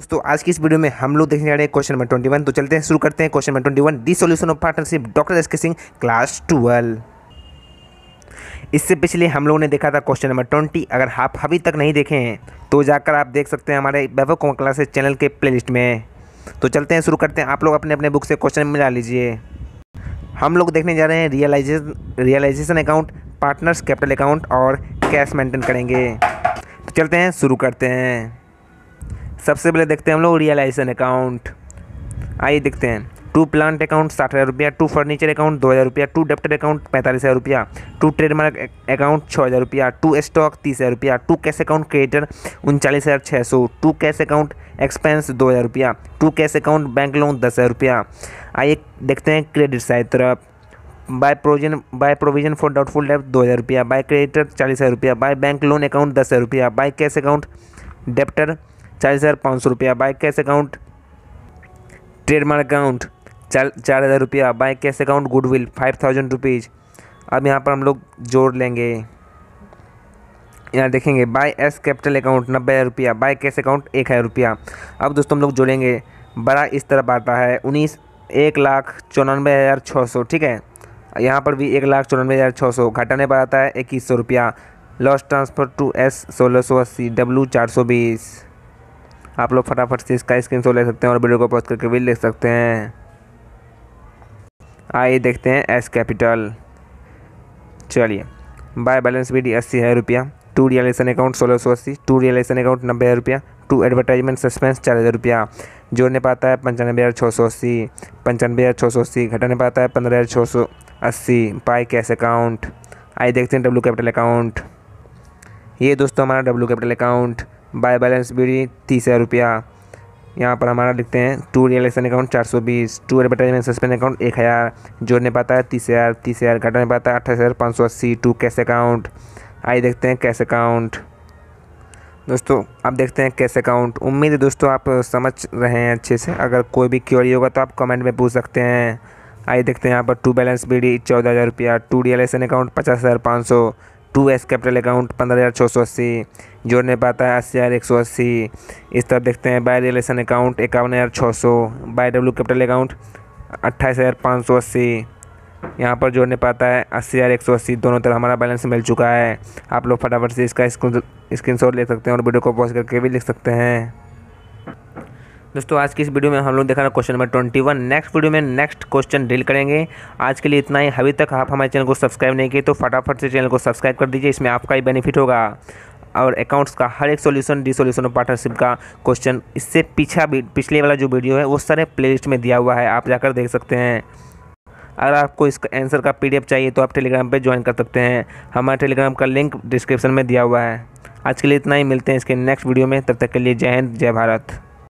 दोस्तों आज की इस वीडियो में हम लोग देखने जा रहे हैं क्वेश्चन नंबर ट्वेंटी वन तो चलते हैं शुरू करते हैं question number twenty one the solution of partnership doctor S K Singh class twelve इससे पिछले हम लोगों ने देखा था क्वेश्चन नंबर ट्वेंटी अगर आप अभी तक नहीं देखे हैं तो जाकर आप देख सकते हैं हमारे वैभव कुमार क्लासेस चैनल के लिस्ट में तो चलते हैं शुरू करते हैं आप लोग अपने अपने बुक से क्वेश्चन मिला लीजिए हम लोग देखने जा रहे हैं realisation realisation account partners capital account और कैश मेंटेन करेंगे तो चलते हैं शुरू करते हैं सबसे पहले देखते हैं हम लोग रियलाइजेशन अकाउंट आइए देखते हैं टू प्लांट अकाउंट साठ हज़ार रुपया टू फर्नीचर अकाउंट दो हज़ार रुपया टू डेप्टर अकाउंट पैंतालीस हज़ार रुपया टू ट्रेडमार्क अकाउंट छः हज़ार रुपया टू स्टॉक तीस हज़ार रुपया टू कैश अकाउंट क्रिएटर उनचालीस हज़ार छः सौ टू कैश अकाउंट एक्सपेंस दो हज़ार रुपया to cash account bank loan दस हज़ार रुपया आइए देखते हैं क्रेडिट साइड तरफ by provision by provision for doubtful debts दो हज़ार रुपया बाय क्रेडिटर चालीस हज़ार रुपया बाय बैंक लोन अकाउंट दस हज़ार रुपया बाय कैश अकाउंट डेप्टर चालीस हज़ार पाँच सौ रुपया by cash account trademark account चाल चार हज़ार रुपया by cash account goodwill five thousand rupees अब यहाँ पर हम लोग जोड़ लेंगे यहाँ देखेंगे बाय एस कैपिटल अकाउंट नब्बे हज़ार रुपया बाय कैश अकाउंट एक हज़ार रुपया अब दोस्तों हम लोग जोड़ेंगे बड़ा इस तरफ आता है उन्नीस एक लाख चौरानवे हज़ार छः सौ ठीक है यहाँ पर भी एक लाख चौरानवे हज़ार छः सौ घटाने पर आता है इक्कीस सौ रुपया लॉस ट्रांसफ़र टू एस सोलह सौ अस्सी डब्लू चार सौ बीस आप लोग फटाफट से इसका स्क्रीन ले सकते हैं और वीडियो को पॉज करके भी देख सकते हैं आइए देखते हैं एस कैपिटल चलिए बाय बैलेंस भी डी अस्सी है रुपया टू रियलेशन अकाउंट सोलह सौ अस्सी टू रियलेशन अकाउंट नब्बे हज़ार रुपया टू एडवर्टाइजमेंट सस्पेंस चार हज़ार रुपया जोड़ने पाता है पंचानबे हज़ार छः सौ अस्सी पंचानबे हज़ार छः सौ अस्सी घटाने पाता है पंद्रह हज़ार छः सौ अस्सी पाई कैश अकाउंट आइए देखते हैं डब्ल्यू कैपिटल अकाउंट ये दोस्तों हमारा W capital account by balance D तीस हज़ार रुपया यहाँ पर हमारा लिखते हैं टू रियलेक्शन अकाउंट चार सौ बीस टू एडवर्टाइजमेंट सस्पेंड अकाउंट एक हज़ार जोड़ने पाता है तीस हज़ार तीस हज़ार घटाने पाता है अट्ठाईस हज़ार पाँच सौ अस्सी टू कैश अकाउंट आइए देखते हैं कैश अकाउंट दोस्तों आप देखते हैं कैश अकाउंट उम्मीद है दोस्तों आप समझ रहे हैं अच्छे से अगर कोई भी क्योरी होगा तो आप कमेंट में पूछ सकते हैं आइए देखते हैं यहाँ पर टू बैलेंस बी डी चौदह हज़ार रुपया टू डी एल अकाउंट पचास हज़ार पाँच सौ टू एस कैपिटल अकाउंट पंद्रह हज़ार छः सौ अस्सी जोड़ने पाता है अस्सी हज़ार एक सौ अस्सी इस तरफ देखते हैं बाय रिलेशन अकाउंट इक्यावन हज़ार छः सौ बाय डब्ल्यू कैपिटल अकाउंट अट्ठाईस हज़ार पाँच सौ अस्सी यहाँ पर जोड़ने पाता है अस्सी हज़ार एक सौ अस्सी दोनों तरफ हमारा बैलेंस मिल चुका है आप लोग फटाफट से इसका स्क्रीन शॉट ले सकते हैं और वीडियो को पॉज करके भी लिख सकते हैं दोस्तों आज की इस वीडियो में हम लोग देखा रहे question number twenty one next video में नेक्स्ट क्वेश्चन डील करेंगे आज के लिए इतना ही अभी तक आप हमारे चैनल को सब्सक्राइब नहीं किए तो फटाफट से चैनल को सब्सक्राइब कर दीजिए इसमें आपका ही बेनिफिट होगा और अकाउंट्स का हर एक सॉल्यूशन डी सोल्यूशन और पार्टनरशिप का क्वेश्चन इससे पीछा भी पिछले वाला जो वीडियो है वो सारे प्लेलिस्ट में दिया हुआ है आप जाकर देख सकते हैं अगर आपको इसका आंसर का पी चाहिए तो आप टेलीग्राम पर ज्वाइन कर सकते हैं हमारे टेलीग्राम का लिंक डिस्क्रिप्शन में दिया हुआ है आज के लिए इतना ही मिलते हैं इसके नेक्स्ट वीडियो में तब तक के लिए जय हिंद जय भारत